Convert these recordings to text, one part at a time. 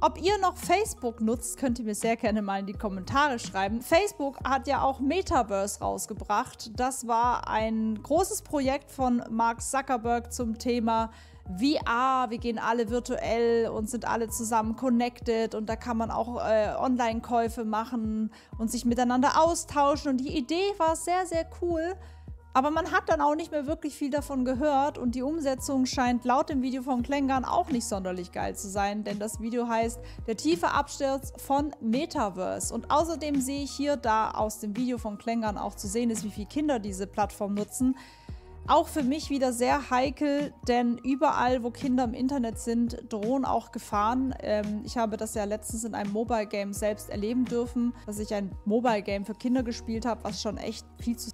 Ob ihr noch Facebook nutzt, könnt ihr mir sehr gerne mal in die Kommentare schreiben. Facebook hat ja auch Metaverse rausgebracht. Das war ein großes Projekt von Mark Zuckerberg zum Thema VR, wir gehen alle virtuell und sind alle zusammen connected und da kann man auch äh, Online-Käufe machen und sich miteinander austauschen und die Idee war sehr, sehr cool. Aber man hat dann auch nicht mehr wirklich viel davon gehört und die Umsetzung scheint laut dem Video von Klängern auch nicht sonderlich geil zu sein, denn das Video heißt Der tiefe Absturz von Metaverse. Und außerdem sehe ich hier, da aus dem Video von Klängern auch zu sehen ist, wie viele Kinder diese Plattform nutzen, auch für mich wieder sehr heikel, denn überall, wo Kinder im Internet sind, drohen auch Gefahren. Ähm, ich habe das ja letztens in einem Mobile Game selbst erleben dürfen, dass ich ein Mobile Game für Kinder gespielt habe, was schon echt viel zu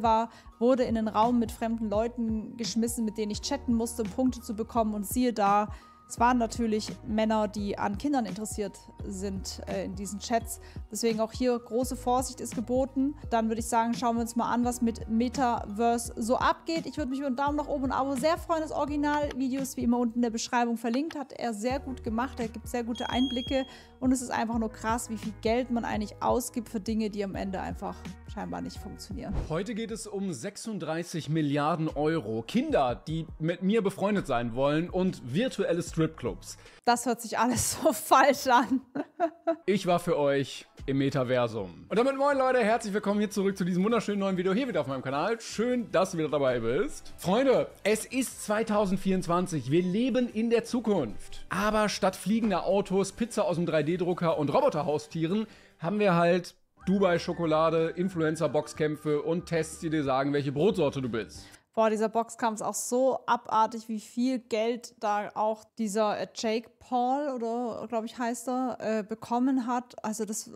war, wurde in den Raum mit fremden Leuten geschmissen, mit denen ich chatten musste, um Punkte zu bekommen und siehe da, es waren natürlich Männer, die an Kindern interessiert sind äh, in diesen Chats. Deswegen auch hier große Vorsicht ist geboten. Dann würde ich sagen, schauen wir uns mal an, was mit Metaverse so abgeht. Ich würde mich über einen Daumen nach oben und ein Abo sehr freuen. Das Originalvideo ist wie immer unten in der Beschreibung verlinkt. Hat er sehr gut gemacht. Er gibt sehr gute Einblicke. Und es ist einfach nur krass, wie viel Geld man eigentlich ausgibt für Dinge, die am Ende einfach scheinbar nicht funktionieren. Heute geht es um 36 Milliarden Euro. Kinder, die mit mir befreundet sein wollen und virtuelle Streams Stripclubs. Das hört sich alles so falsch an. ich war für euch im Metaversum. Und damit moin Leute, herzlich willkommen hier zurück zu diesem wunderschönen neuen Video hier wieder auf meinem Kanal. Schön, dass du wieder dabei bist. Freunde, es ist 2024. Wir leben in der Zukunft. Aber statt fliegender Autos, Pizza aus dem 3D-Drucker und Roboterhaustieren haben wir halt Dubai-Schokolade, Influencer-Boxkämpfe und Tests, die dir sagen, welche Brotsorte du bist. Boah, dieser Boxkampf ist auch so abartig, wie viel Geld da auch dieser äh, Jake Paul oder glaube ich heißt er äh, bekommen hat. Also das äh,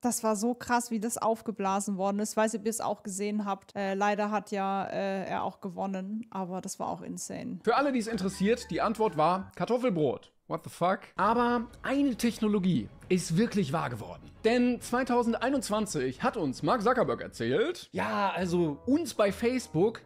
das war so krass, wie das aufgeblasen worden ist. Weiß nicht, ob ihr es auch gesehen habt. Äh, leider hat ja äh, er auch gewonnen, aber das war auch insane. Für alle, die es interessiert, die Antwort war Kartoffelbrot. What the fuck? Aber eine Technologie ist wirklich wahr geworden. Denn 2021 hat uns Mark Zuckerberg erzählt, ja, also uns bei Facebook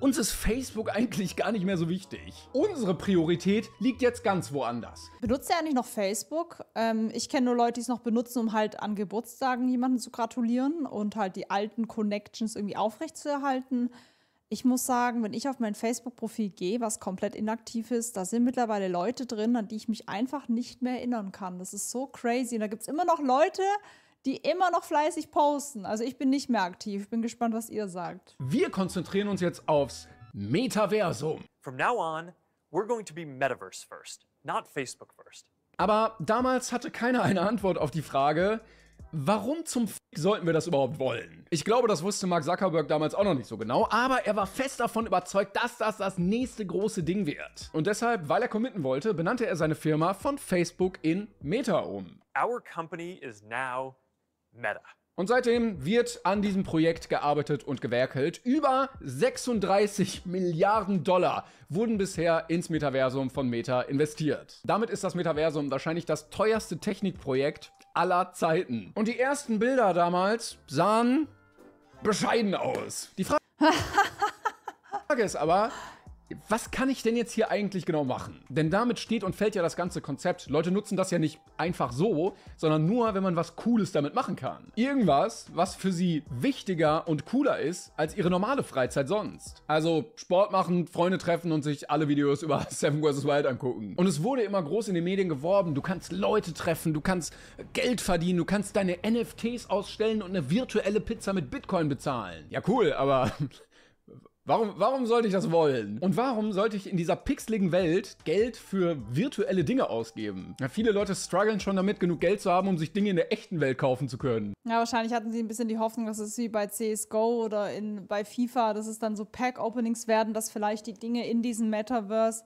uns ist Facebook eigentlich gar nicht mehr so wichtig. Unsere Priorität liegt jetzt ganz woanders. Benutzt ihr eigentlich noch Facebook? Ähm, ich kenne nur Leute, die es noch benutzen, um halt an Geburtstagen jemanden zu gratulieren und halt die alten Connections irgendwie aufrechtzuerhalten. Ich muss sagen, wenn ich auf mein Facebook-Profil gehe, was komplett inaktiv ist, da sind mittlerweile Leute drin, an die ich mich einfach nicht mehr erinnern kann. Das ist so crazy. Und da gibt es immer noch Leute, die immer noch fleißig posten. Also ich bin nicht mehr aktiv. Ich Bin gespannt, was ihr sagt. Wir konzentrieren uns jetzt aufs Metaversum. From now on, we're going to be Metaverse first, not Facebook first. Aber damals hatte keiner eine Antwort auf die Frage, warum zum F sollten wir das überhaupt wollen? Ich glaube, das wusste Mark Zuckerberg damals auch noch nicht so genau, aber er war fest davon überzeugt, dass das das nächste große Ding wird. Und deshalb, weil er committen wollte, benannte er seine Firma von Facebook in Meta um. Our company is now Matter. Und seitdem wird an diesem Projekt gearbeitet und gewerkelt. Über 36 Milliarden Dollar wurden bisher ins Metaversum von Meta investiert. Damit ist das Metaversum wahrscheinlich das teuerste Technikprojekt aller Zeiten. Und die ersten Bilder damals sahen bescheiden aus. Die Frage ist aber, was kann ich denn jetzt hier eigentlich genau machen? Denn damit steht und fällt ja das ganze Konzept. Leute nutzen das ja nicht einfach so, sondern nur, wenn man was Cooles damit machen kann. Irgendwas, was für sie wichtiger und cooler ist als ihre normale Freizeit sonst. Also Sport machen, Freunde treffen und sich alle Videos über Seven vs. Wild angucken. Und es wurde immer groß in den Medien geworben, du kannst Leute treffen, du kannst Geld verdienen, du kannst deine NFTs ausstellen und eine virtuelle Pizza mit Bitcoin bezahlen. Ja cool, aber Warum, warum sollte ich das wollen? Und warum sollte ich in dieser pixeligen Welt Geld für virtuelle Dinge ausgeben? Ja, viele Leute strugglen schon damit, genug Geld zu haben, um sich Dinge in der echten Welt kaufen zu können. Ja, wahrscheinlich hatten sie ein bisschen die Hoffnung, dass es wie bei CSGO oder in, bei FIFA, dass es dann so Pack-Openings werden, dass vielleicht die Dinge in diesem Metaverse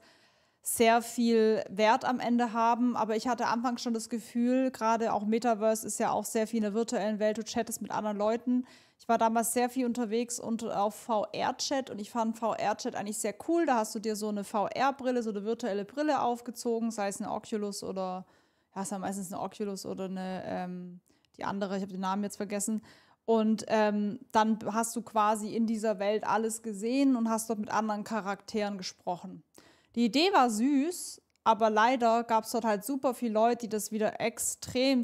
sehr viel Wert am Ende haben. Aber ich hatte am Anfang schon das Gefühl, gerade auch Metaverse ist ja auch sehr viel in der virtuellen Welt, du chattest mit anderen Leuten ich war damals sehr viel unterwegs und auf VR-Chat und ich fand VR-Chat eigentlich sehr cool. Da hast du dir so eine VR-Brille, so eine virtuelle Brille aufgezogen, sei es eine Oculus oder, ja, es war meistens eine Oculus oder eine, ähm, die andere, ich habe den Namen jetzt vergessen. Und ähm, dann hast du quasi in dieser Welt alles gesehen und hast dort mit anderen Charakteren gesprochen. Die Idee war süß, aber leider gab es dort halt super viele Leute, die das wieder extrem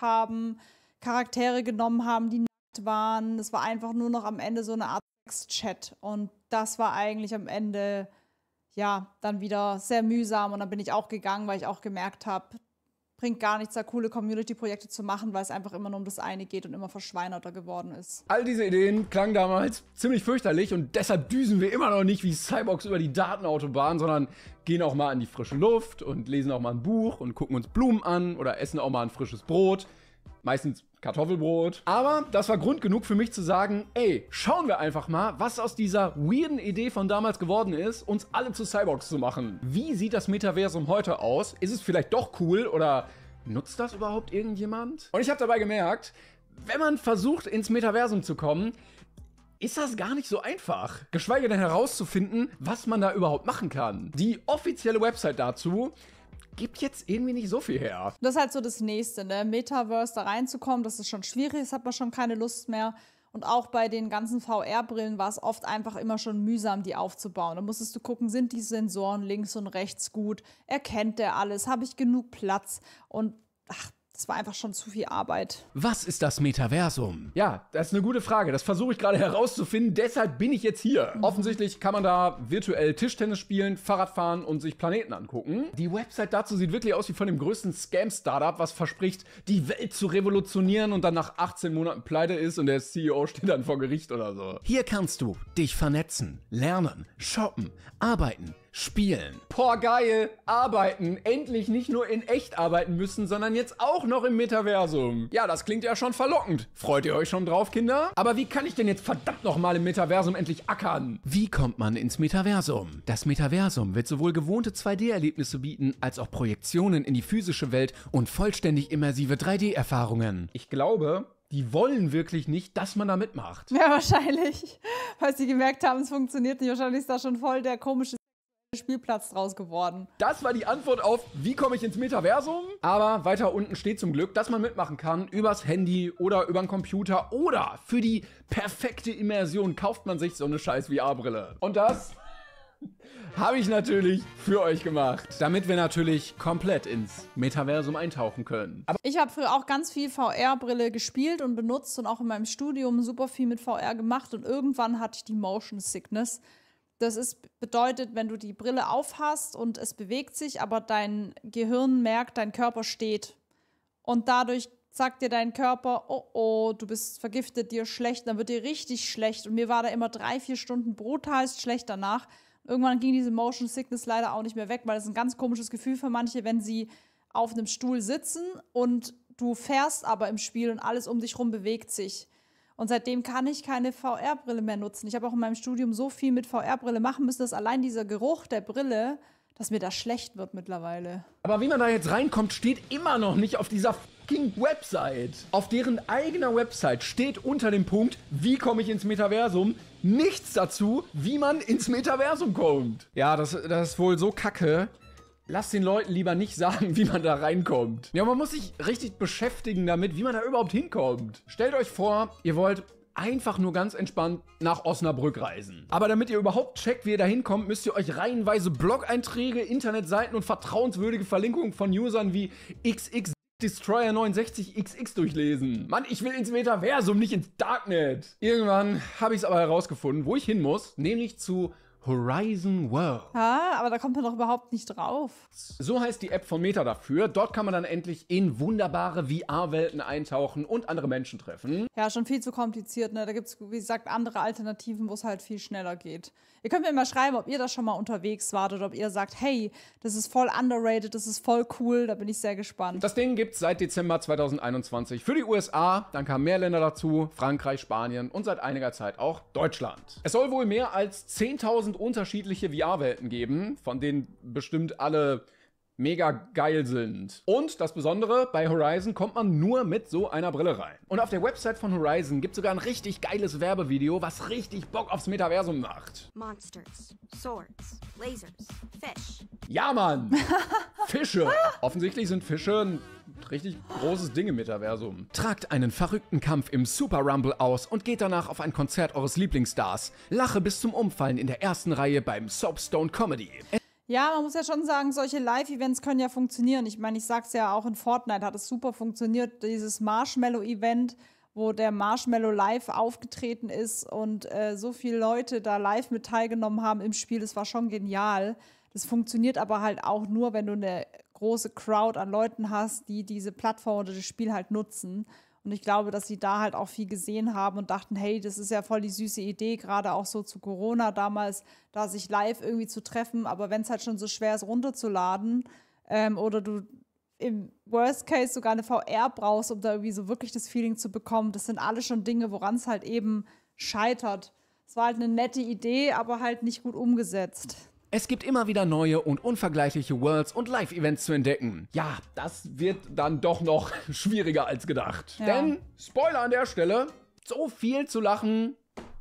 haben, Charaktere genommen haben, die waren, Es war einfach nur noch am Ende so eine Art Text-Chat. Und das war eigentlich am Ende, ja, dann wieder sehr mühsam. Und dann bin ich auch gegangen, weil ich auch gemerkt habe, bringt gar nichts, da coole Community-Projekte zu machen, weil es einfach immer nur um das eine geht und immer verschweinerter geworden ist. All diese Ideen klangen damals ziemlich fürchterlich und deshalb düsen wir immer noch nicht wie Cyborgs über die Datenautobahn, sondern gehen auch mal in die frische Luft und lesen auch mal ein Buch und gucken uns Blumen an oder essen auch mal ein frisches Brot. Meistens Kartoffelbrot. Aber das war Grund genug für mich zu sagen, ey, schauen wir einfach mal, was aus dieser weirden Idee von damals geworden ist, uns alle zu Cyborgs zu machen. Wie sieht das Metaversum heute aus? Ist es vielleicht doch cool oder nutzt das überhaupt irgendjemand? Und ich habe dabei gemerkt, wenn man versucht, ins Metaversum zu kommen, ist das gar nicht so einfach. Geschweige denn herauszufinden, was man da überhaupt machen kann. Die offizielle Website dazu gibt jetzt irgendwie nicht so viel her. Das ist halt so das Nächste, ne? Metaverse da reinzukommen, das ist schon schwierig, das hat man schon keine Lust mehr. Und auch bei den ganzen VR-Brillen war es oft einfach immer schon mühsam, die aufzubauen. Da musstest du gucken, sind die Sensoren links und rechts gut? Erkennt der alles? Habe ich genug Platz? Und ach, das war einfach schon zu viel Arbeit. Was ist das Metaversum? Ja, das ist eine gute Frage. Das versuche ich gerade herauszufinden. Deshalb bin ich jetzt hier. Mhm. Offensichtlich kann man da virtuell Tischtennis spielen, Fahrrad fahren und sich Planeten angucken. Die Website dazu sieht wirklich aus wie von dem größten Scam-Startup, was verspricht, die Welt zu revolutionieren und dann nach 18 Monaten pleite ist und der CEO steht dann vor Gericht oder so. Hier kannst du dich vernetzen, lernen, shoppen, arbeiten, spielen. Boah, geil! Arbeiten! Endlich nicht nur in echt arbeiten müssen, sondern jetzt auch noch im Metaversum. Ja, das klingt ja schon verlockend. Freut ihr euch schon drauf, Kinder? Aber wie kann ich denn jetzt verdammt nochmal im Metaversum endlich ackern? Wie kommt man ins Metaversum? Das Metaversum wird sowohl gewohnte 2D-Erlebnisse bieten, als auch Projektionen in die physische Welt und vollständig immersive 3D-Erfahrungen. Ich glaube, die wollen wirklich nicht, dass man da mitmacht. Ja, wahrscheinlich. Weil sie gemerkt haben, es funktioniert nicht. Wahrscheinlich ist da schon voll der komische Spielplatz draus geworden. Das war die Antwort auf, wie komme ich ins Metaversum? Aber weiter unten steht zum Glück, dass man mitmachen kann übers Handy oder über den Computer oder für die perfekte Immersion kauft man sich so eine scheiß VR-Brille. Und das habe ich natürlich für euch gemacht, damit wir natürlich komplett ins Metaversum eintauchen können. Aber ich habe früher auch ganz viel VR-Brille gespielt und benutzt und auch in meinem Studium super viel mit VR gemacht und irgendwann hatte ich die Motion Sickness das ist, bedeutet, wenn du die Brille aufhast und es bewegt sich, aber dein Gehirn merkt, dein Körper steht. Und dadurch sagt dir dein Körper, oh oh, du bist vergiftet, dir schlecht, dann wird dir richtig schlecht. Und mir war da immer drei, vier Stunden brutalst schlecht danach. Irgendwann ging diese Motion Sickness leider auch nicht mehr weg, weil das ein ganz komisches Gefühl für manche, wenn sie auf einem Stuhl sitzen und du fährst aber im Spiel und alles um dich rum bewegt sich. Und seitdem kann ich keine VR-Brille mehr nutzen. Ich habe auch in meinem Studium so viel mit VR-Brille machen müssen, dass allein dieser Geruch der Brille, dass mir das schlecht wird mittlerweile. Aber wie man da jetzt reinkommt, steht immer noch nicht auf dieser fucking Website. Auf deren eigener Website steht unter dem Punkt, wie komme ich ins Metaversum, nichts dazu, wie man ins Metaversum kommt. Ja, das, das ist wohl so kacke, lass den Leuten lieber nicht sagen, wie man da reinkommt. Ja, man muss sich richtig beschäftigen damit, wie man da überhaupt hinkommt. Stellt euch vor, ihr wollt einfach nur ganz entspannt nach Osnabrück reisen. Aber damit ihr überhaupt checkt, wie ihr da hinkommt, müsst ihr euch reihenweise Blog-Einträge, Internetseiten und vertrauenswürdige Verlinkungen von Usern wie XX Destroyer 69 XX durchlesen. Mann, ich will ins Metaversum, nicht ins Darknet. Irgendwann habe ich es aber herausgefunden, wo ich hin muss, nämlich zu Horizon World. Ah, aber da kommt man doch überhaupt nicht drauf. So heißt die App von Meta dafür. Dort kann man dann endlich in wunderbare VR-Welten eintauchen und andere Menschen treffen. Ja, schon viel zu kompliziert. Ne? Da gibt es, wie gesagt, andere Alternativen, wo es halt viel schneller geht. Ihr könnt mir immer schreiben, ob ihr da schon mal unterwegs wart oder ob ihr sagt, hey, das ist voll underrated, das ist voll cool, da bin ich sehr gespannt. Das Ding gibt es seit Dezember 2021 für die USA, dann kamen mehr Länder dazu, Frankreich, Spanien und seit einiger Zeit auch Deutschland. Es soll wohl mehr als 10.000 tausend unterschiedliche VR-Welten geben, von denen bestimmt alle mega geil sind. Und das Besondere, bei Horizon kommt man nur mit so einer Brille rein. Und auf der Website von Horizon gibt es sogar ein richtig geiles Werbevideo, was richtig Bock aufs Metaversum macht. Monsters, Swords, Lasers, Fish. Ja, Mann! Fische! Offensichtlich sind Fische ein richtig großes Ding im Metaversum. Tragt einen verrückten Kampf im Super Rumble aus und geht danach auf ein Konzert eures Lieblingsstars. Lache bis zum Umfallen in der ersten Reihe beim Soapstone Comedy. Ja, man muss ja schon sagen, solche Live-Events können ja funktionieren. Ich meine, ich sag's ja auch in Fortnite hat es super funktioniert, dieses Marshmallow-Event, wo der Marshmallow live aufgetreten ist und äh, so viele Leute da live mit teilgenommen haben im Spiel. Das war schon genial. Das funktioniert aber halt auch nur, wenn du eine große Crowd an Leuten hast, die diese Plattform oder das Spiel halt nutzen. Und ich glaube, dass sie da halt auch viel gesehen haben und dachten, hey, das ist ja voll die süße Idee, gerade auch so zu Corona damals, da sich live irgendwie zu treffen. Aber wenn es halt schon so schwer ist, runterzuladen ähm, oder du im Worst Case sogar eine VR brauchst, um da irgendwie so wirklich das Feeling zu bekommen, das sind alle schon Dinge, woran es halt eben scheitert. Es war halt eine nette Idee, aber halt nicht gut umgesetzt. Es gibt immer wieder neue und unvergleichliche Worlds und Live-Events zu entdecken. Ja, das wird dann doch noch schwieriger als gedacht. Ja. Denn, Spoiler an der Stelle, so viel zu lachen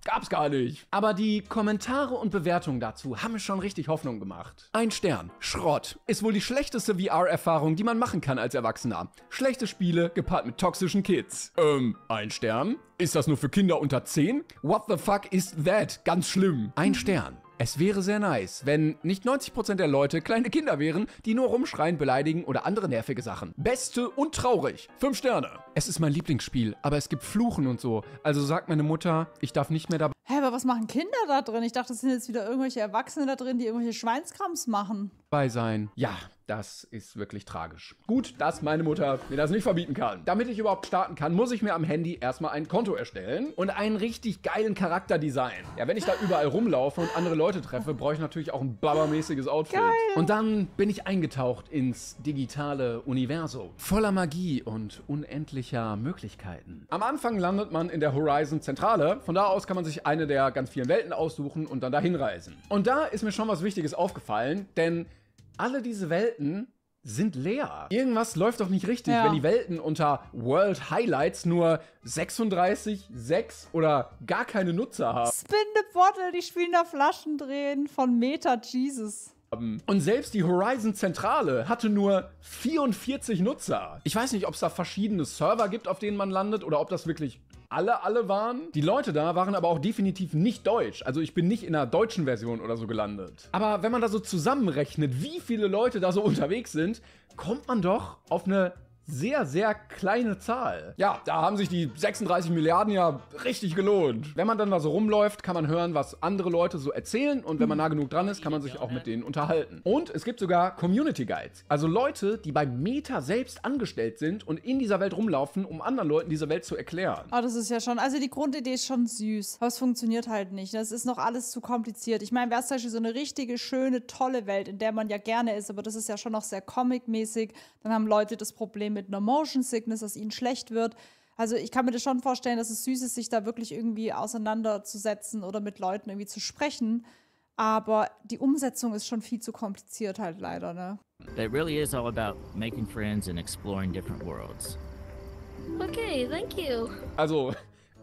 gab's gar nicht. Aber die Kommentare und Bewertungen dazu haben mir schon richtig Hoffnung gemacht. Ein Stern. Schrott. Ist wohl die schlechteste VR-Erfahrung, die man machen kann als Erwachsener. Schlechte Spiele gepaart mit toxischen Kids. Ähm, ein Stern? Ist das nur für Kinder unter 10? What the fuck is that? Ganz schlimm. Ein Stern. Es wäre sehr nice, wenn nicht 90% der Leute kleine Kinder wären, die nur rumschreien, beleidigen oder andere nervige Sachen. Beste und traurig. Fünf Sterne. Es ist mein Lieblingsspiel, aber es gibt Fluchen und so. Also sagt meine Mutter, ich darf nicht mehr dabei. Hä, aber was machen Kinder da drin? Ich dachte, es sind jetzt wieder irgendwelche Erwachsene da drin, die irgendwelche Schweinskrams machen bei sein. Ja, das ist wirklich tragisch. Gut, dass meine Mutter mir das nicht verbieten kann. Damit ich überhaupt starten kann, muss ich mir am Handy erstmal ein Konto erstellen und einen richtig geilen Charakterdesign. Ja, wenn ich da überall rumlaufe und andere Leute treffe, brauche ich natürlich auch ein babamäßiges Outfit. Geil. Und dann bin ich eingetaucht ins digitale Universum. Voller Magie und unendlicher Möglichkeiten. Am Anfang landet man in der Horizon Zentrale. Von da aus kann man sich eine der ganz vielen Welten aussuchen und dann dahin reisen. Und da ist mir schon was Wichtiges aufgefallen, denn alle diese Welten sind leer. Irgendwas läuft doch nicht richtig, ja. wenn die Welten unter World Highlights nur 36, 6 oder gar keine Nutzer haben. Spin the Bottle, die spielen da Flaschen drehen von Meta Jesus. Und selbst die Horizon Zentrale hatte nur 44 Nutzer. Ich weiß nicht, ob es da verschiedene Server gibt, auf denen man landet, oder ob das wirklich alle alle waren. Die Leute da waren aber auch definitiv nicht deutsch. Also ich bin nicht in einer deutschen Version oder so gelandet. Aber wenn man da so zusammenrechnet, wie viele Leute da so unterwegs sind, kommt man doch auf eine sehr, sehr kleine Zahl. Ja, da haben sich die 36 Milliarden ja richtig gelohnt. Wenn man dann da so rumläuft, kann man hören, was andere Leute so erzählen und wenn man nah genug dran ist, kann man sich auch mit denen unterhalten. Und es gibt sogar Community Guides. Also Leute, die bei Meta selbst angestellt sind und in dieser Welt rumlaufen, um anderen Leuten diese Welt zu erklären. Oh, das ist ja schon, also die Grundidee ist schon süß. Aber es funktioniert halt nicht. Das ist noch alles zu kompliziert. Ich meine, wäre es zum Beispiel so eine richtige, schöne, tolle Welt, in der man ja gerne ist, aber das ist ja schon noch sehr comic-mäßig, dann haben Leute das Problem, mit einer Motion Sickness, dass ihnen schlecht wird. Also ich kann mir das schon vorstellen, dass es süß ist, sich da wirklich irgendwie auseinanderzusetzen oder mit Leuten irgendwie zu sprechen. Aber die Umsetzung ist schon viel zu kompliziert halt leider, ne? It really is all about making friends and exploring different worlds. Okay, thank you. Also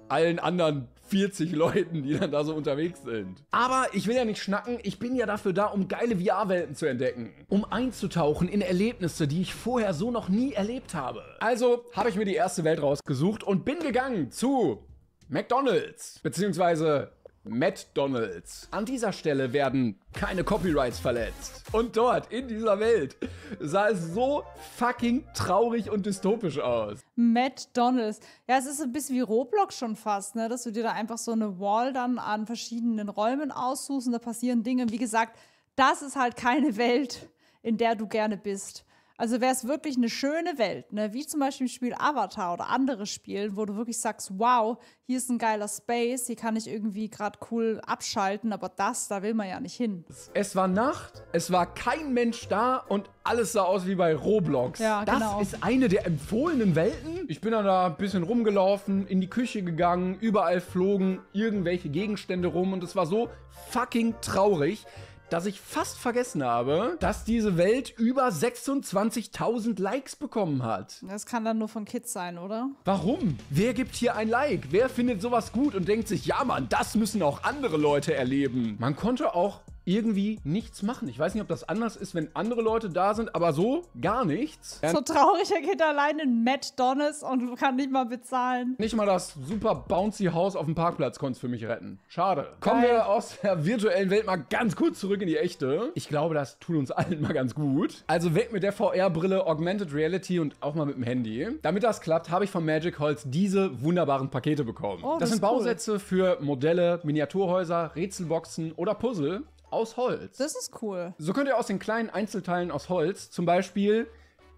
allen anderen 40 Leuten, die dann da so unterwegs sind. Aber ich will ja nicht schnacken, ich bin ja dafür da, um geile VR-Welten zu entdecken. Um einzutauchen in Erlebnisse, die ich vorher so noch nie erlebt habe. Also habe ich mir die erste Welt rausgesucht und bin gegangen zu McDonald's. Beziehungsweise McDonald's. An dieser Stelle werden keine Copyrights verletzt. Und dort, in dieser Welt, sah es so fucking traurig und dystopisch aus. McDonald's. Ja, es ist ein bisschen wie Roblox schon fast, ne? dass du dir da einfach so eine Wall dann an verschiedenen Räumen aussuchst und da passieren Dinge. Wie gesagt, das ist halt keine Welt, in der du gerne bist. Also wäre es wirklich eine schöne Welt, ne? wie zum Beispiel im Spiel Avatar oder andere Spiele, wo du wirklich sagst, wow, hier ist ein geiler Space, hier kann ich irgendwie gerade cool abschalten, aber das, da will man ja nicht hin. Es war Nacht, es war kein Mensch da und alles sah aus wie bei Roblox. Ja, das genau. ist eine der empfohlenen Welten. Ich bin dann da ein bisschen rumgelaufen, in die Küche gegangen, überall flogen irgendwelche Gegenstände rum und es war so fucking traurig dass ich fast vergessen habe, dass diese Welt über 26.000 Likes bekommen hat. Das kann dann nur von Kids sein, oder? Warum? Wer gibt hier ein Like? Wer findet sowas gut und denkt sich, ja Mann, das müssen auch andere Leute erleben? Man konnte auch irgendwie nichts machen. Ich weiß nicht, ob das anders ist, wenn andere Leute da sind, aber so gar nichts. So traurig, er geht allein in McDonalds und kann nicht mal bezahlen. Nicht mal das super bouncy Haus auf dem Parkplatz konntest es für mich retten. Schade. Geil. Kommen wir aus der virtuellen Welt mal ganz kurz zurück in die echte. Ich glaube, das tut uns allen mal ganz gut. Also weg mit der VR-Brille, Augmented Reality und auch mal mit dem Handy. Damit das klappt, habe ich von Magic Holz diese wunderbaren Pakete bekommen. Oh, das, das sind cool. Bausätze für Modelle, Miniaturhäuser, Rätselboxen oder Puzzle aus Holz. Das ist cool. So könnt ihr aus den kleinen Einzelteilen aus Holz zum Beispiel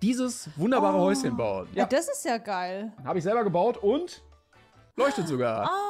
dieses wunderbare oh. Häuschen bauen. Ja. ja. das ist ja geil. Habe ich selber gebaut und leuchtet sogar. Ah. Oh.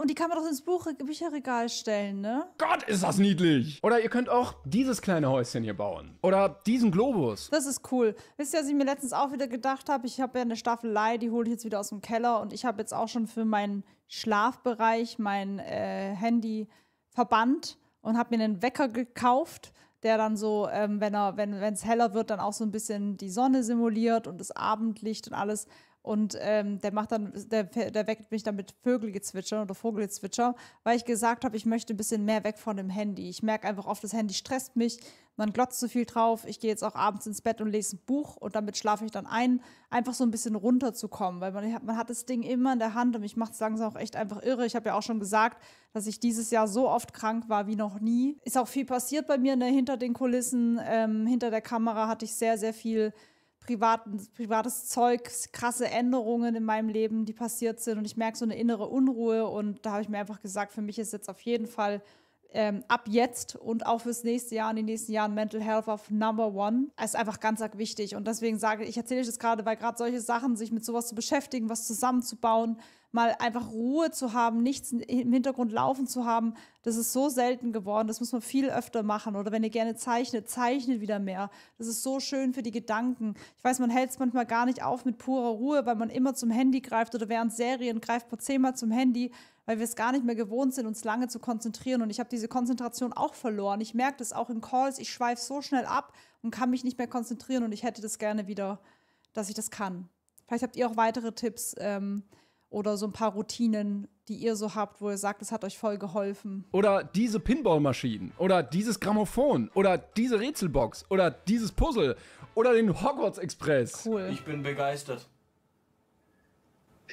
Und die kann man doch ins Buch Bücherregal stellen, ne? Gott, ist das niedlich! Oder ihr könnt auch dieses kleine Häuschen hier bauen. Oder diesen Globus. Das ist cool. Wisst ihr, was ich mir letztens auch wieder gedacht habe? Ich habe ja eine Staffelei, die hole ich jetzt wieder aus dem Keller. Und ich habe jetzt auch schon für meinen Schlafbereich mein äh, Handy verbannt und habe mir einen Wecker gekauft, der dann so, ähm, wenn er, wenn es heller wird, dann auch so ein bisschen die Sonne simuliert und das Abendlicht und alles. Und ähm, der macht dann, der, der weckt mich dann mit Vögelgezwitscher oder Vogelgezwitscher, weil ich gesagt habe, ich möchte ein bisschen mehr weg von dem Handy. Ich merke einfach oft, das Handy stresst mich, man glotzt zu so viel drauf. Ich gehe jetzt auch abends ins Bett und lese ein Buch und damit schlafe ich dann ein, einfach so ein bisschen runterzukommen, weil man, man hat das Ding immer in der Hand und mich macht es langsam auch echt einfach irre. Ich habe ja auch schon gesagt, dass ich dieses Jahr so oft krank war wie noch nie. Ist auch viel passiert bei mir ne? hinter den Kulissen, ähm, hinter der Kamera hatte ich sehr, sehr viel privaten, privates Zeug, krasse Änderungen in meinem Leben, die passiert sind und ich merke so eine innere Unruhe und da habe ich mir einfach gesagt, für mich ist jetzt auf jeden Fall ähm, ab jetzt und auch fürs nächste Jahr und die nächsten Jahre Mental Health of Number One ist einfach ganz arg wichtig und deswegen sage ich, erzähle ich das gerade, weil gerade solche Sachen, sich mit sowas zu beschäftigen, was zusammenzubauen, mal einfach Ruhe zu haben, nichts im Hintergrund laufen zu haben, das ist so selten geworden. Das muss man viel öfter machen. Oder wenn ihr gerne zeichnet, zeichnet wieder mehr. Das ist so schön für die Gedanken. Ich weiß, man hält es manchmal gar nicht auf mit purer Ruhe, weil man immer zum Handy greift oder während Serien greift man zehnmal zum Handy, weil wir es gar nicht mehr gewohnt sind, uns lange zu konzentrieren. Und ich habe diese Konzentration auch verloren. Ich merke das auch in Calls. Ich schweife so schnell ab und kann mich nicht mehr konzentrieren. Und ich hätte das gerne wieder, dass ich das kann. Vielleicht habt ihr auch weitere Tipps. Ähm, oder so ein paar Routinen, die ihr so habt, wo ihr sagt, es hat euch voll geholfen. Oder diese Pinballmaschinen oder dieses Grammophon oder diese Rätselbox oder dieses Puzzle oder den Hogwarts Express. Cool. Ich bin begeistert.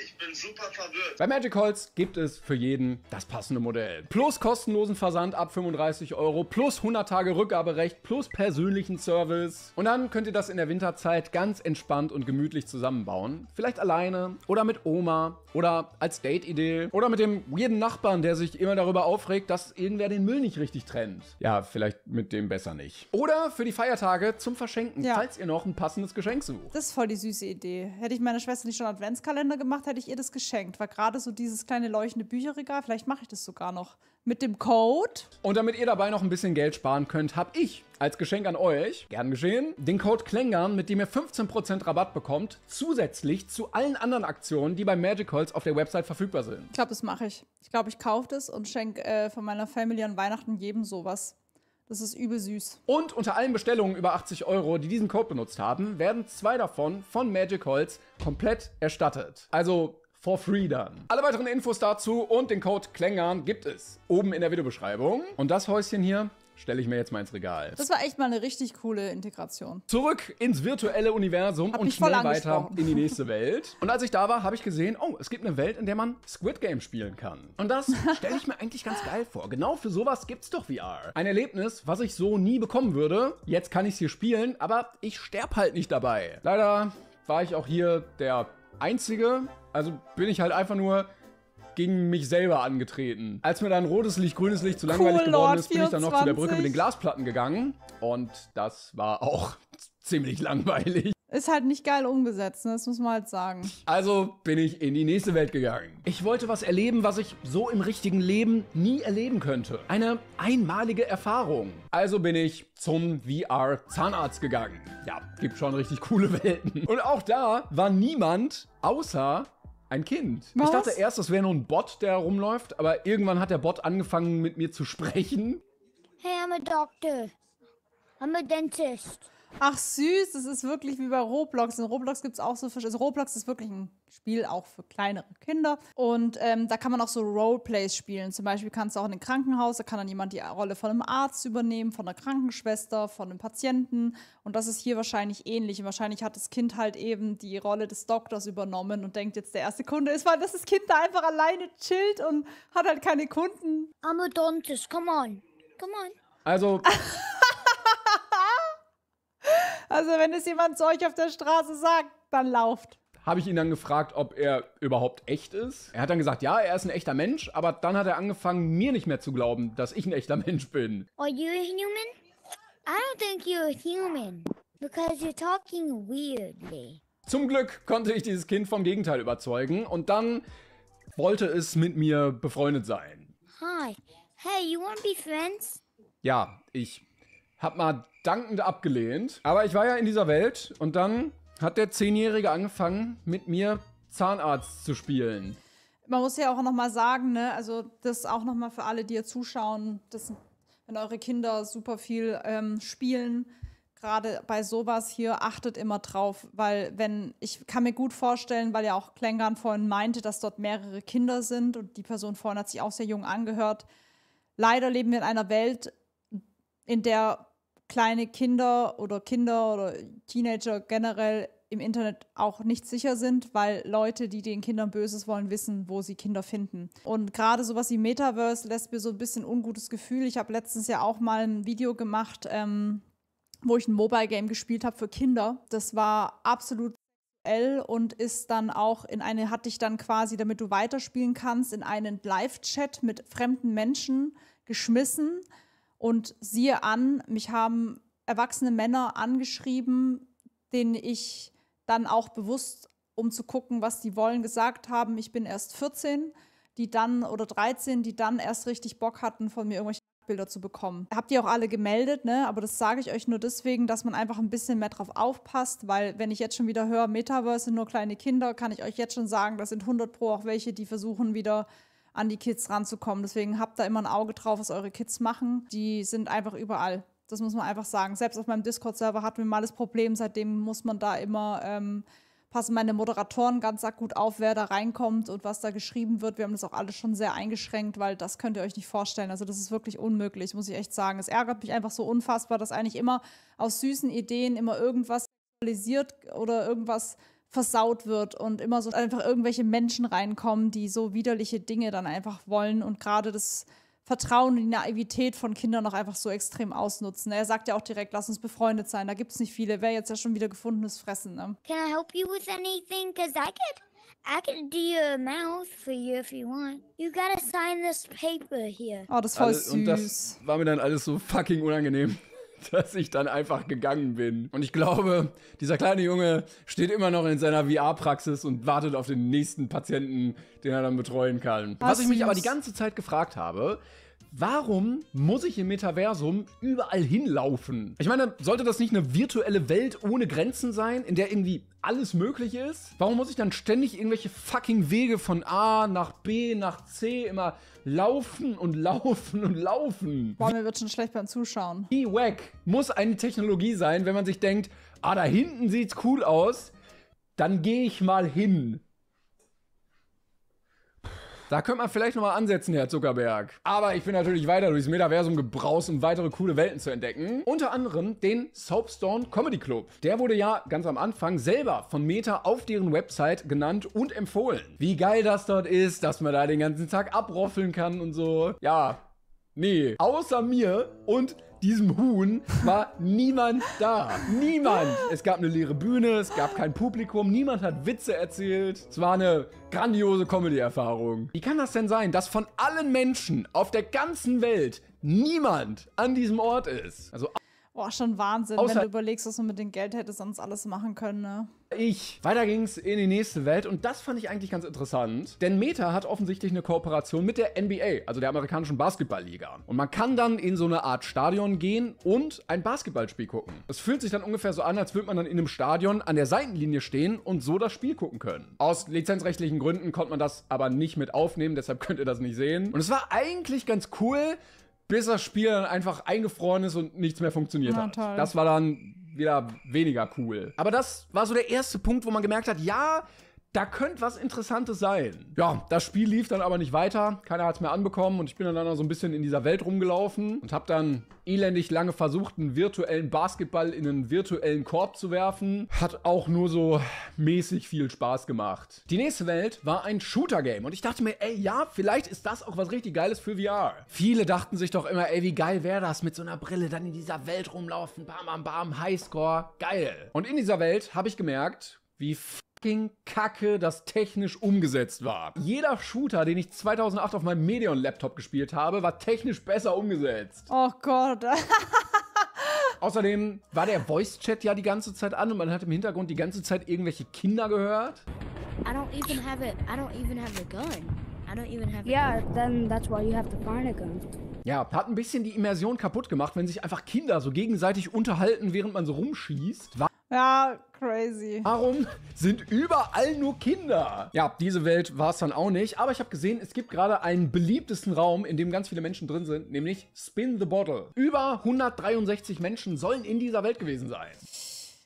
Ich bin super verwirrt. Bei Magic Holz gibt es für jeden das passende Modell. Plus kostenlosen Versand ab 35 Euro, plus 100 Tage Rückgaberecht, plus persönlichen Service. Und dann könnt ihr das in der Winterzeit ganz entspannt und gemütlich zusammenbauen. Vielleicht alleine oder mit Oma oder als Date-Idee oder mit dem weirden Nachbarn, der sich immer darüber aufregt, dass irgendwer den Müll nicht richtig trennt. Ja, vielleicht mit dem besser nicht. Oder für die Feiertage zum Verschenken, ja. falls ihr noch ein passendes Geschenk sucht. Das ist voll die süße Idee. Hätte ich meiner Schwester nicht schon Adventskalender gemacht, hätte hätte ich ihr das geschenkt. War gerade so dieses kleine leuchtende Bücherregal. Vielleicht mache ich das sogar noch mit dem Code. Und damit ihr dabei noch ein bisschen Geld sparen könnt, habe ich als Geschenk an euch, gern geschehen, den Code Klängern, mit dem ihr 15% Rabatt bekommt, zusätzlich zu allen anderen Aktionen, die bei Magicals auf der Website verfügbar sind. Ich glaube, das mache ich. Ich glaube, ich kaufe das und schenke äh, von meiner Family an Weihnachten jedem sowas. Das ist übel süß. Und unter allen Bestellungen über 80 Euro, die diesen Code benutzt haben, werden zwei davon von Magic Holz komplett erstattet. Also for free dann. Alle weiteren Infos dazu und den Code Klängern gibt es oben in der Videobeschreibung. Und das Häuschen hier, stelle ich mir jetzt mal ins Regal. Das war echt mal eine richtig coole Integration. Zurück ins virtuelle Universum Hab und schnell weiter in die nächste Welt. Und als ich da war, habe ich gesehen, oh, es gibt eine Welt, in der man Squid Game spielen kann. Und das stelle ich mir eigentlich ganz geil vor. Genau für sowas gibt es doch VR. Ein Erlebnis, was ich so nie bekommen würde. Jetzt kann ich es hier spielen, aber ich sterbe halt nicht dabei. Leider war ich auch hier der Einzige. Also bin ich halt einfach nur gegen mich selber angetreten. Als mir dann rotes Licht, grünes Licht zu langweilig cool, geworden ist, bin ich dann noch zu der Brücke mit den Glasplatten gegangen. Und das war auch ziemlich langweilig. Ist halt nicht geil umgesetzt, ne? das muss man halt sagen. Also bin ich in die nächste Welt gegangen. Ich wollte was erleben, was ich so im richtigen Leben nie erleben könnte. Eine einmalige Erfahrung. Also bin ich zum VR-Zahnarzt gegangen. Ja, gibt schon richtig coole Welten. Und auch da war niemand außer ein Kind. Was? Ich dachte erst, das wäre nur ein Bot, der rumläuft, aber irgendwann hat der Bot angefangen, mit mir zu sprechen. Hey, I'm a doctor. I'm a dentist. Ach süß, das ist wirklich wie bei Roblox. In Roblox gibt es auch so Fische. Also Roblox ist wirklich ein Spiel auch für kleinere Kinder. Und ähm, da kann man auch so Roleplays spielen. Zum Beispiel kannst du auch in ein Krankenhaus, da kann dann jemand die Rolle von einem Arzt übernehmen, von einer Krankenschwester, von einem Patienten. Und das ist hier wahrscheinlich ähnlich. Und wahrscheinlich hat das Kind halt eben die Rolle des Doktors übernommen und denkt jetzt, der erste Kunde ist, weil das Kind da einfach alleine chillt und hat halt keine Kunden. Amodontis, come on, come on. Also. Also, wenn es jemand zu euch auf der Straße sagt, dann lauft. Habe ich ihn dann gefragt, ob er überhaupt echt ist. Er hat dann gesagt, ja, er ist ein echter Mensch, aber dann hat er angefangen, mir nicht mehr zu glauben, dass ich ein echter Mensch bin. Are you a human? I don't think you're human. Because you're talking weirdly. Zum Glück konnte ich dieses Kind vom Gegenteil überzeugen und dann wollte es mit mir befreundet sein. Hi. Hey, you wanna be friends? Ja, ich hab mal dankend abgelehnt. Aber ich war ja in dieser Welt und dann hat der Zehnjährige angefangen, mit mir Zahnarzt zu spielen. Man muss ja auch nochmal sagen, ne, also das auch nochmal für alle, die hier zuschauen, dass, wenn eure Kinder super viel ähm, spielen, gerade bei sowas hier achtet immer drauf, weil wenn ich kann mir gut vorstellen, weil ja auch Klängern vorhin meinte, dass dort mehrere Kinder sind und die Person vorhin hat sich auch sehr jung angehört. Leider leben wir in einer Welt, in der kleine Kinder oder Kinder oder Teenager generell im Internet auch nicht sicher sind, weil Leute, die den Kindern Böses wollen, wissen, wo sie Kinder finden. Und gerade sowas wie Metaverse lässt mir so ein bisschen ungutes Gefühl. Ich habe letztens ja auch mal ein Video gemacht, ähm, wo ich ein Mobile Game gespielt habe für Kinder. Das war absolut und ist dann auch in eine, hat dich dann quasi, damit du weiterspielen kannst, in einen Live-Chat mit fremden Menschen geschmissen und siehe an, mich haben erwachsene Männer angeschrieben, denen ich dann auch bewusst, um zu gucken, was die wollen, gesagt haben, ich bin erst 14, die dann oder 13, die dann erst richtig Bock hatten, von mir irgendwelche Bilder zu bekommen. Habt ihr auch alle gemeldet, ne? Aber das sage ich euch nur deswegen, dass man einfach ein bisschen mehr drauf aufpasst, weil wenn ich jetzt schon wieder höre, Metaverse sind nur kleine Kinder, kann ich euch jetzt schon sagen, das sind 100 pro auch welche, die versuchen wieder an die Kids ranzukommen. Deswegen habt da immer ein Auge drauf, was eure Kids machen. Die sind einfach überall. Das muss man einfach sagen. Selbst auf meinem Discord-Server hatten wir mal das Problem, seitdem muss man da immer ähm, passen meine Moderatoren ganz gut auf, wer da reinkommt und was da geschrieben wird. Wir haben das auch alles schon sehr eingeschränkt, weil das könnt ihr euch nicht vorstellen. Also das ist wirklich unmöglich, muss ich echt sagen. Es ärgert mich einfach so unfassbar, dass eigentlich immer aus süßen Ideen immer irgendwas realisiert oder irgendwas versaut wird und immer so einfach irgendwelche Menschen reinkommen, die so widerliche Dinge dann einfach wollen und gerade das Vertrauen und die Naivität von Kindern auch einfach so extrem ausnutzen. Er sagt ja auch direkt, lass uns befreundet sein, da gibt es nicht viele. Wäre jetzt ja schon wieder gefundenes Fressen, ne? Can I help you with anything? Cause I could, I could do your mouth for you if you want. You gotta sign this paper here. Oh, das war süß. Und das war mir dann alles so fucking unangenehm. dass ich dann einfach gegangen bin. Und ich glaube, dieser kleine Junge steht immer noch in seiner VR-Praxis und wartet auf den nächsten Patienten, den er dann betreuen kann. Was, ich mich aber die ganze Zeit gefragt habe, Warum muss ich im Metaversum überall hinlaufen? Ich meine, sollte das nicht eine virtuelle Welt ohne Grenzen sein, in der irgendwie alles möglich ist? Warum muss ich dann ständig irgendwelche fucking Wege von A nach B nach C immer laufen und laufen und laufen? Boah, mir wird schon schlecht beim Zuschauen. Die wack muss eine Technologie sein, wenn man sich denkt, ah, da hinten sieht's cool aus, dann gehe ich mal hin. Da könnte man vielleicht nochmal ansetzen, Herr Zuckerberg. Aber ich bin natürlich weiter durchs Metaversum gebraust, um weitere coole Welten zu entdecken. Unter anderem den Soapstone Comedy Club. Der wurde ja ganz am Anfang selber von Meta auf deren Website genannt und empfohlen. Wie geil das dort ist, dass man da den ganzen Tag abroffeln kann und so. Ja, Nee, außer mir und diesem Huhn war niemand da. Niemand. Es gab eine leere Bühne, es gab kein Publikum, niemand hat Witze erzählt. Es war eine grandiose Comedy-Erfahrung. Wie kann das denn sein, dass von allen Menschen auf der ganzen Welt niemand an diesem Ort ist? Also Boah, schon Wahnsinn, Außer wenn du überlegst, was man mit dem Geld hätte sonst alles machen können, ne? Ich. Weiter ging's in die nächste Welt und das fand ich eigentlich ganz interessant, denn Meta hat offensichtlich eine Kooperation mit der NBA, also der amerikanischen Basketballliga. Und man kann dann in so eine Art Stadion gehen und ein Basketballspiel gucken. Es fühlt sich dann ungefähr so an, als würde man dann in einem Stadion an der Seitenlinie stehen und so das Spiel gucken können. Aus lizenzrechtlichen Gründen konnte man das aber nicht mit aufnehmen, deshalb könnt ihr das nicht sehen. Und es war eigentlich ganz cool, bis das Spiel dann einfach eingefroren ist und nichts mehr funktioniert Na, hat. Toll. Das war dann wieder weniger cool. Aber das war so der erste Punkt, wo man gemerkt hat, ja, da könnte was Interessantes sein. Ja, das Spiel lief dann aber nicht weiter. Keiner hat es mehr anbekommen und ich bin dann so ein bisschen in dieser Welt rumgelaufen und habe dann elendig lange versucht, einen virtuellen Basketball in einen virtuellen Korb zu werfen. Hat auch nur so mäßig viel Spaß gemacht. Die nächste Welt war ein Shooter-Game und ich dachte mir, ey, ja, vielleicht ist das auch was richtig Geiles für VR. Viele dachten sich doch immer, ey, wie geil wäre das mit so einer Brille, dann in dieser Welt rumlaufen, bam, bam, bam, Highscore, geil. Und in dieser Welt habe ich gemerkt, wie Kacke das technisch umgesetzt war. Jeder Shooter, den ich 2008 auf meinem Medion-Laptop gespielt habe, war technisch besser umgesetzt. Oh Gott. Außerdem war der Voice-Chat ja die ganze Zeit an und man hat im Hintergrund die ganze Zeit irgendwelche Kinder gehört. I don't even have it. I don't even have a gun. I don't even have yeah, gun. then that's why you have to find a gun. Ja, hat ein bisschen die Immersion kaputt gemacht, wenn sich einfach Kinder so gegenseitig unterhalten, während man so rumschießt. War ja, crazy. Warum sind überall nur Kinder? Ja, diese Welt war es dann auch nicht. Aber ich habe gesehen, es gibt gerade einen beliebtesten Raum, in dem ganz viele Menschen drin sind, nämlich Spin the Bottle. Über 163 Menschen sollen in dieser Welt gewesen sein.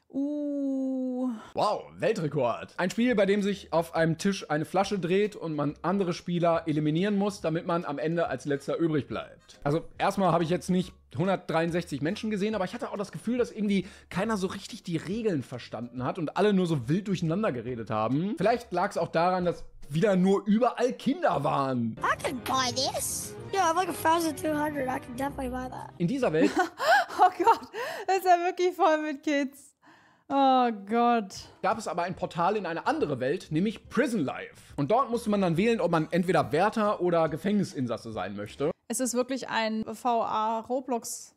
Uh. Wow. Weltrekord. Ein Spiel, bei dem sich auf einem Tisch eine Flasche dreht und man andere Spieler eliminieren muss, damit man am Ende als letzter übrig bleibt. Also erstmal habe ich jetzt nicht 163 Menschen gesehen, aber ich hatte auch das Gefühl, dass irgendwie keiner so richtig die Regeln verstanden hat und alle nur so wild durcheinander geredet haben. Vielleicht lag es auch daran, dass wieder nur überall Kinder waren. I can buy this. Yeah, I'm like 1200. I can definitely buy that. In dieser Welt. oh Gott, das ist ja wirklich voll mit Kids. Oh Gott. Gab es aber ein Portal in eine andere Welt, nämlich Prison Life. Und dort musste man dann wählen, ob man entweder Wärter oder Gefängnisinsasse sein möchte. Es ist wirklich ein VA Roblox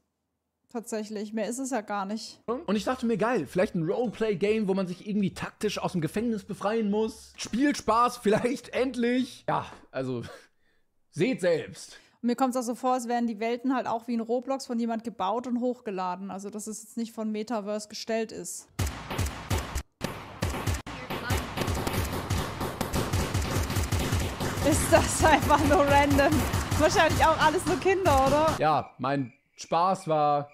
Tatsächlich, mehr ist es ja gar nicht. Und ich dachte mir, geil, vielleicht ein Roleplay-Game, wo man sich irgendwie taktisch aus dem Gefängnis befreien muss. Spielspaß vielleicht, endlich. Ja, also, seht selbst. Und mir kommt es auch so vor, als wären die Welten halt auch wie in Roblox von jemand gebaut und hochgeladen. Also, dass es jetzt nicht von Metaverse gestellt ist. ist das einfach nur random. Wahrscheinlich auch alles nur Kinder, oder? Ja, mein Spaß war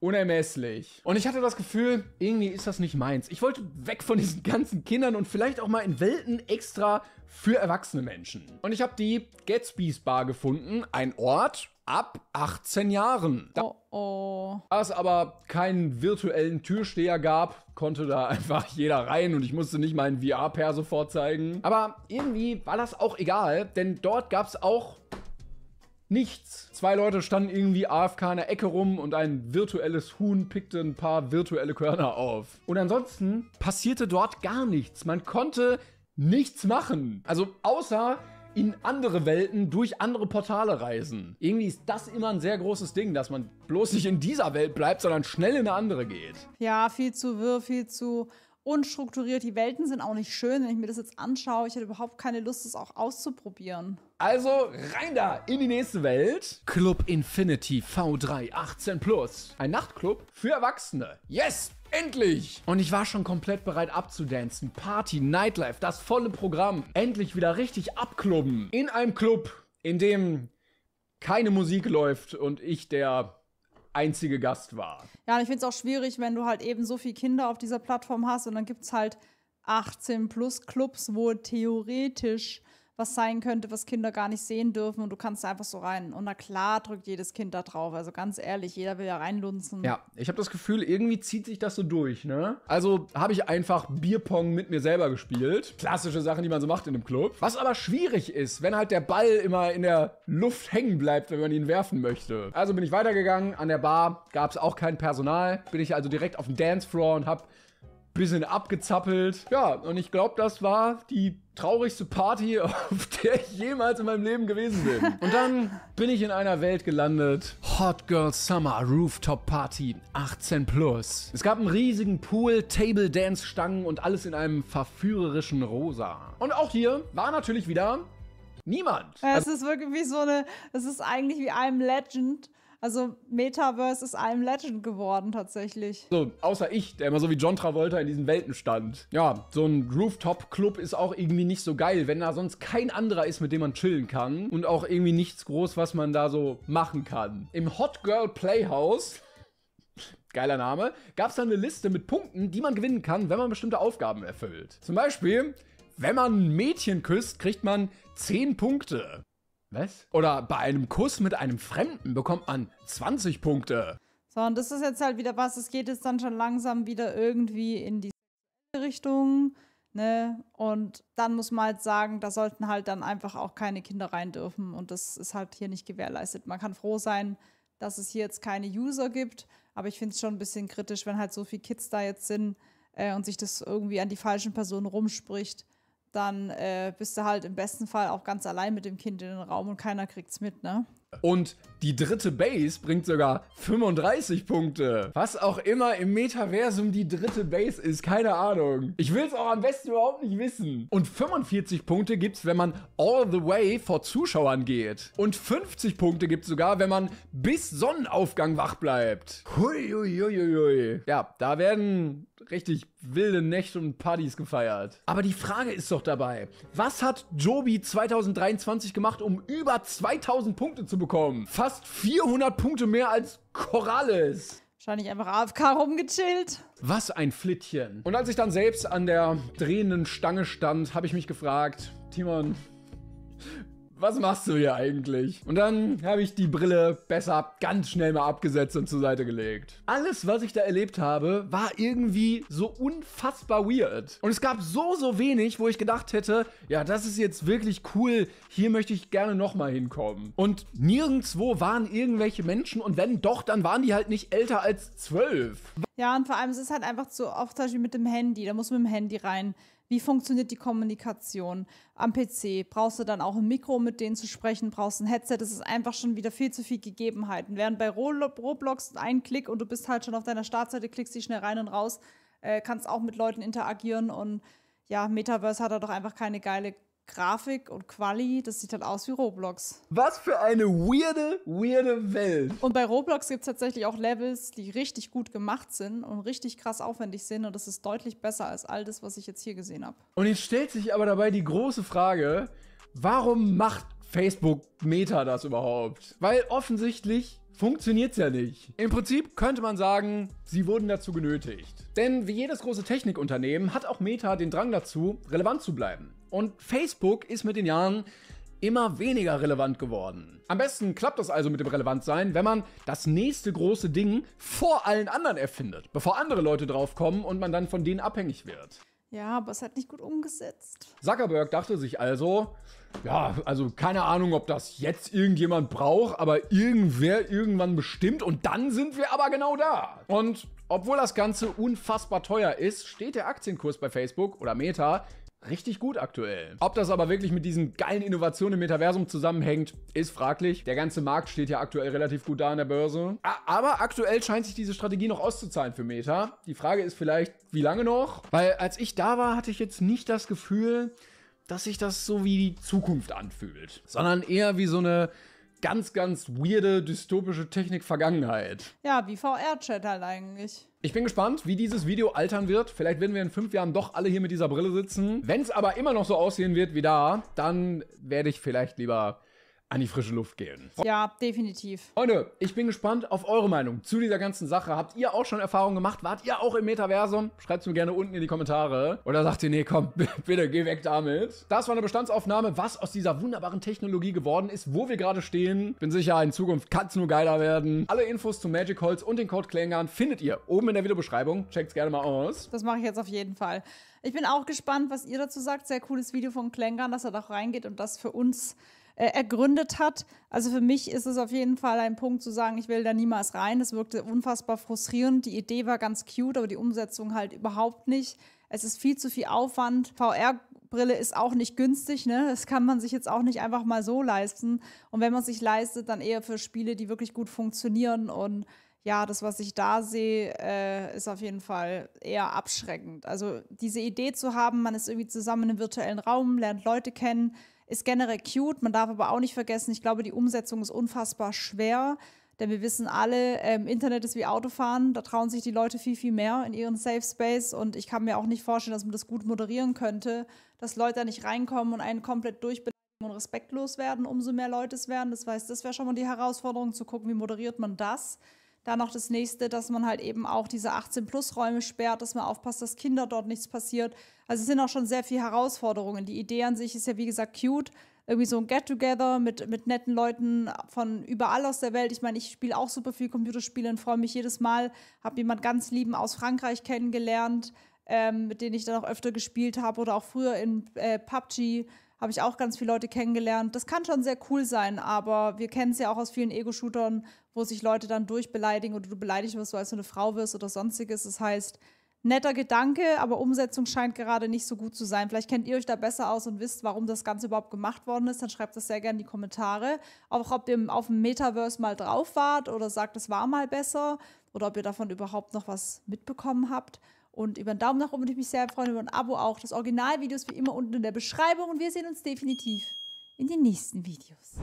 unermesslich. Und ich hatte das Gefühl, irgendwie ist das nicht meins. Ich wollte weg von diesen ganzen Kindern und vielleicht auch mal in Welten extra für erwachsene Menschen. Und ich habe die Gatsby's Bar gefunden, ein Ort, ab 18 Jahren. Da oh, oh. es aber keinen virtuellen Türsteher gab, konnte da einfach jeder rein und ich musste nicht meinen vr pair sofort zeigen. Aber irgendwie war das auch egal, denn dort gab es auch nichts. Zwei Leute standen irgendwie AFK in der Ecke rum und ein virtuelles Huhn pickte ein paar virtuelle Körner auf. Und ansonsten passierte dort gar nichts. Man konnte nichts machen. Also außer in andere Welten durch andere Portale reisen. Irgendwie ist das immer ein sehr großes Ding, dass man bloß nicht in dieser Welt bleibt, sondern schnell in eine andere geht. Ja, viel zu wirr, viel zu unstrukturiert. Die Welten sind auch nicht schön. Wenn ich mir das jetzt anschaue, ich hätte überhaupt keine Lust, das auch auszuprobieren. Also rein da in die nächste Welt. Club Infinity V3 18 Plus. Ein Nachtclub für Erwachsene. Yes! Endlich! Und ich war schon komplett bereit abzudancen. Party, Nightlife, das volle Programm. Endlich wieder richtig abklubben. In einem Club, in dem keine Musik läuft und ich der einzige Gast war. Ja, und ich finde es auch schwierig, wenn du halt eben so viele Kinder auf dieser Plattform hast und dann gibt es halt 18 plus Clubs, wo theoretisch was sein könnte, was Kinder gar nicht sehen dürfen und du kannst einfach so rein. Und na klar drückt jedes Kind da drauf. Also ganz ehrlich, jeder will ja reinlunzen. Ja, ich habe das Gefühl, irgendwie zieht sich das so durch, ne? Also habe ich einfach Bierpong mit mir selber gespielt. Klassische Sachen, die man so macht in einem Club. Was aber schwierig ist, wenn halt der Ball immer in der Luft hängen bleibt, wenn man ihn werfen möchte. Also bin ich weitergegangen, an der Bar gab es auch kein Personal, bin ich also direkt auf dem Dancefloor und habe bisschen abgezappelt. Ja, und ich glaube, das war die traurigste Party, auf der ich jemals in meinem Leben gewesen bin. Und dann bin ich in einer Welt gelandet. Hot Girl Summer Rooftop Party 18 plus. Es gab einen riesigen Pool, Table Dance Stangen und alles in einem verführerischen Rosa. Und auch hier war natürlich wieder niemand. es ist wirklich wie so eine, es ist eigentlich wie einem Legend also Metaverse ist einem Legend geworden tatsächlich. So, außer ich, der immer so wie John Travolta in diesen Welten stand. Ja, so ein Rooftop-Club ist auch irgendwie nicht so geil, wenn da sonst kein anderer ist, mit dem man chillen kann. Und auch irgendwie nichts groß, was man da so machen kann. Im Hot Girl Playhouse geiler Name, gab es da eine Liste mit Punkten, die man gewinnen kann, wenn man bestimmte Aufgaben erfüllt. Zum Beispiel, wenn man ein Mädchen küsst, kriegt man 10 Punkte. Was? Oder bei einem Kuss mit einem Fremden bekommt man 20 Punkte. So, und das ist jetzt halt wieder was, es geht jetzt dann schon langsam wieder irgendwie in die Richtung, ne? Und dann muss man halt sagen, da sollten halt dann einfach auch keine Kinder rein dürfen und das ist halt hier nicht gewährleistet. Man kann froh sein, dass es hier jetzt keine User gibt, aber ich finde es schon ein bisschen kritisch, wenn halt so viele Kids da jetzt sind äh, und sich das irgendwie an die falschen Personen rumspricht dann äh, bist du halt im besten Fall auch ganz allein mit dem Kind in den Raum und keiner kriegt's mit, ne? Und die dritte Base bringt sogar 35 Punkte. Was auch immer im Metaversum die dritte Base ist, keine Ahnung. Ich will es auch am besten überhaupt nicht wissen. Und 45 Punkte gibt es, wenn man all the way vor Zuschauern geht. Und 50 Punkte gibt es sogar, wenn man bis Sonnenaufgang wach bleibt. Hui, hui, hui, hui. Ja, da werden richtig wilde Nächte und Partys gefeiert. Aber die Frage ist doch dabei, was hat Joby 2023 gemacht, um über 2000 Punkte zu bekommen? bekommen. Fast 400 Punkte mehr als Corales. Wahrscheinlich einfach AFK rumgechillt. Was ein Flittchen. Und als ich dann selbst an der drehenden Stange stand, habe ich mich gefragt, Timon, was machst du hier eigentlich? Und dann habe ich die Brille besser ganz schnell mal abgesetzt und zur Seite gelegt. Alles, was ich da erlebt habe, war irgendwie so unfassbar weird. Und es gab so, so wenig, wo ich gedacht hätte, ja, das ist jetzt wirklich cool, hier möchte ich gerne nochmal hinkommen. Und nirgendwo waren irgendwelche Menschen und wenn doch, dann waren die halt nicht älter als zwölf. Ja, und vor allem, es ist halt einfach zu oft zum Beispiel mit dem Handy, da muss man mit dem Handy rein. Wie funktioniert die Kommunikation am PC? Brauchst du dann auch ein Mikro, um mit denen zu sprechen? Brauchst du ein Headset? Das ist einfach schon wieder viel zu viel Gegebenheiten. Während bei Roblox ein Klick und du bist halt schon auf deiner Startseite, klickst dich schnell rein und raus, äh, kannst auch mit Leuten interagieren und ja, Metaverse hat da doch einfach keine geile Grafik und Quali, das sieht halt aus wie Roblox. Was für eine weirde, weirde Welt. Und bei Roblox gibt es tatsächlich auch Levels, die richtig gut gemacht sind und richtig krass aufwendig sind. Und das ist deutlich besser als all das, was ich jetzt hier gesehen habe. Und jetzt stellt sich aber dabei die große Frage, warum macht Facebook Meta das überhaupt? Weil offensichtlich funktioniert's ja nicht. Im Prinzip könnte man sagen, sie wurden dazu genötigt. Denn wie jedes große Technikunternehmen hat auch Meta den Drang dazu, relevant zu bleiben. Und Facebook ist mit den Jahren immer weniger relevant geworden. Am besten klappt das also mit dem Relevantsein, wenn man das nächste große Ding vor allen anderen erfindet, bevor andere Leute draufkommen und man dann von denen abhängig wird. Ja, aber es hat nicht gut umgesetzt. Zuckerberg dachte sich also, ja, also keine Ahnung, ob das jetzt irgendjemand braucht, aber irgendwer irgendwann bestimmt und dann sind wir aber genau da. Und obwohl das Ganze unfassbar teuer ist, steht der Aktienkurs bei Facebook oder Meta richtig gut aktuell. Ob das aber wirklich mit diesen geilen Innovationen im Metaversum zusammenhängt, ist fraglich. Der ganze Markt steht ja aktuell relativ gut da an der Börse. Aber aktuell scheint sich diese Strategie noch auszuzahlen für Meta. Die Frage ist vielleicht, wie lange noch? Weil als ich da war, hatte ich jetzt nicht das Gefühl, dass sich das so wie die Zukunft anfühlt, sondern eher wie so eine ganz, ganz weirde, dystopische Technik-Vergangenheit. Ja, wie VR-Chat halt eigentlich. Ich bin gespannt, wie dieses Video altern wird. Vielleicht werden wir in fünf Jahren doch alle hier mit dieser Brille sitzen. Wenn es aber immer noch so aussehen wird wie da, dann werde ich vielleicht lieber an die frische Luft gehen. Ja, definitiv. Freunde, ich bin gespannt auf eure Meinung zu dieser ganzen Sache. Habt ihr auch schon Erfahrungen gemacht? Wart ihr auch im Metaversum? Schreibt es mir gerne unten in die Kommentare. Oder sagt ihr, nee, komm, bitte geh weg damit. Das war eine Bestandsaufnahme, was aus dieser wunderbaren Technologie geworden ist, wo wir gerade stehen. Bin sicher, in Zukunft kann es nur geiler werden. Alle Infos zu Magic Holz und den Code Klängern findet ihr oben in der Videobeschreibung. Checkt es gerne mal aus. Das mache ich jetzt auf jeden Fall. Ich bin auch gespannt, was ihr dazu sagt. Sehr cooles Video von Klängern, dass er da reingeht und das für uns äh, ergründet hat. Also für mich ist es auf jeden Fall ein Punkt zu sagen, ich will da niemals rein. Es wirkte unfassbar frustrierend. Die Idee war ganz cute, aber die Umsetzung halt überhaupt nicht. Es ist viel zu viel Aufwand. VR Brille ist auch nicht günstig, ne? Das kann man sich jetzt auch nicht einfach mal so leisten. Und wenn man sich leistet, dann eher für Spiele, die wirklich gut funktionieren. Und ja, das, was ich da sehe, äh, ist auf jeden Fall eher abschreckend. Also diese Idee zu haben, man ist irgendwie zusammen in einem virtuellen Raum, lernt Leute kennen, ist generell cute. Man darf aber auch nicht vergessen, ich glaube, die Umsetzung ist unfassbar schwer. Denn wir wissen alle, ähm, Internet ist wie Autofahren, da trauen sich die Leute viel, viel mehr in ihren Safe Space. Und ich kann mir auch nicht vorstellen, dass man das gut moderieren könnte, dass Leute da nicht reinkommen und einen komplett durchbeleidigen und respektlos werden, umso mehr Leute es werden. Das heißt, das wäre schon mal die Herausforderung, zu gucken, wie moderiert man das. Dann noch das nächste, dass man halt eben auch diese 18-Plus-Räume sperrt, dass man aufpasst, dass Kinder dort nichts passiert. Also es sind auch schon sehr viele Herausforderungen. Die Idee an sich ist ja, wie gesagt, cute. Irgendwie so ein Get-Together mit, mit netten Leuten von überall aus der Welt. Ich meine, ich spiele auch super viel Computerspiele und freue mich jedes Mal. Habe jemand ganz lieben aus Frankreich kennengelernt, ähm, mit dem ich dann auch öfter gespielt habe oder auch früher in äh, PUBG habe ich auch ganz viele Leute kennengelernt. Das kann schon sehr cool sein, aber wir kennen es ja auch aus vielen Ego-Shootern, wo sich Leute dann durchbeleidigen oder du beleidigst, was du als eine Frau wirst oder sonstiges. Das heißt, netter Gedanke, aber Umsetzung scheint gerade nicht so gut zu sein. Vielleicht kennt ihr euch da besser aus und wisst, warum das Ganze überhaupt gemacht worden ist. Dann schreibt das sehr gerne in die Kommentare. Auch ob ihr auf dem Metaverse mal drauf wart oder sagt, es war mal besser oder ob ihr davon überhaupt noch was mitbekommen habt. Und über einen Daumen nach oben würde ich mich sehr freuen, über ein Abo auch. Das Originalvideo ist wie immer unten in der Beschreibung und wir sehen uns definitiv in den nächsten Videos.